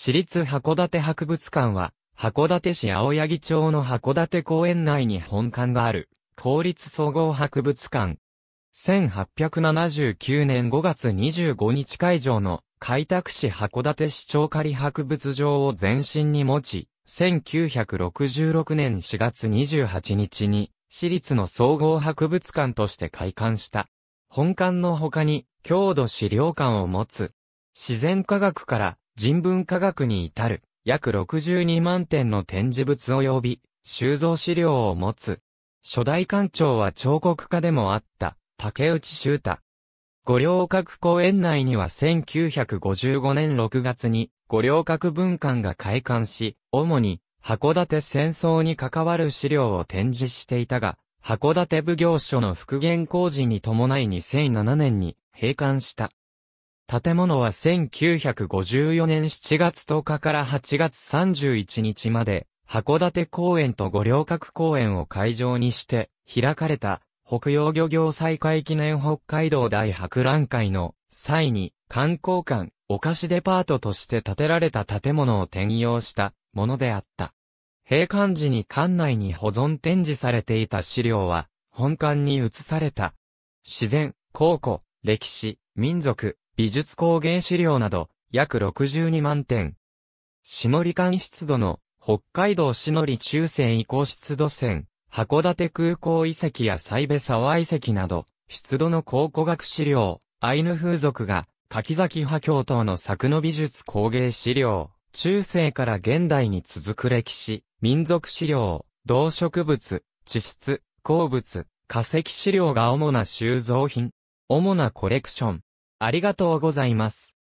私立函館博物館は、函館市青柳町の函館公園内に本館がある、公立総合博物館。1879年5月25日会場の開拓市函館市長仮博物場を前身に持ち、1966年4月28日に、私立の総合博物館として開館した。本館の他に、郷土資料館を持つ。自然科学から人文科学に至る約62万点の展示物及び収蔵資料を持つ。初代館長は彫刻家でもあった竹内修太。五稜郭公園内には1955年6月に五稜郭文館が開館し、主に函館戦争に関わる資料を展示していたが、函館奉行所の復元工事に伴い2007年に閉館した。建物は1954年7月10日から8月31日まで、函館公園と五稜郭公園を会場にして、開かれた、北洋漁業再開記念北海道大博覧会の際に、観光館、お菓子デパートとして建てられた建物を転用したものであった。閉館時に館内に保存展示されていた資料は、本館に移された。自然、考古、歴史、民族、美術工芸資料など、約62万点。しのり間湿度の、北海道しのり中線移行湿度線、函館空港遺跡や西部沢遺跡など、湿度の考古学資料、アイヌ風俗が、柿崎波教等の作の美術工芸資料、中世から現代に続く歴史、民族資料、動植物、地質、鉱物、化石資料が主な収蔵品。主なコレクション。ありがとうございます。